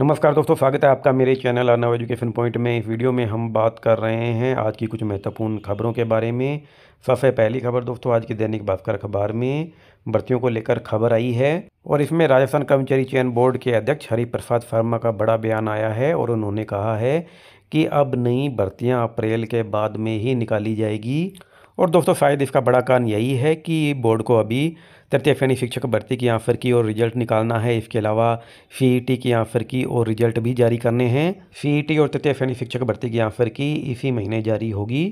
नमस्कार दोस्तों स्वागत है आपका मेरे चैनल अनव एजुकेशन पॉइंट में इस वीडियो में हम बात कर रहे हैं आज की कुछ महत्वपूर्ण खबरों के बारे में सबसे पहली खबर दोस्तों आज के दैनिक भास्कर अखबार में भर्तियों को लेकर खबर आई है और इसमें राजस्थान कर्मचारी चयन बोर्ड के अध्यक्ष हरिप्रसाद शर्मा का बड़ा बयान आया है और उन्होंने कहा है कि अब नई भर्तियाँ अप्रैल के बाद में ही निकाली जाएगी और दोस्तों शायद इसका बड़ा कारण यही है कि बोर्ड को अभी तृतीय श्रेणी शिक्षक भर्ती की आफर की और रिजल्ट निकालना है इसके अलावा सी e की आफर की और रिजल्ट भी जारी करने हैं सी e और तृतीय श्रेणी शिक्षक भर्ती की आफर की इसी महीने जारी होगी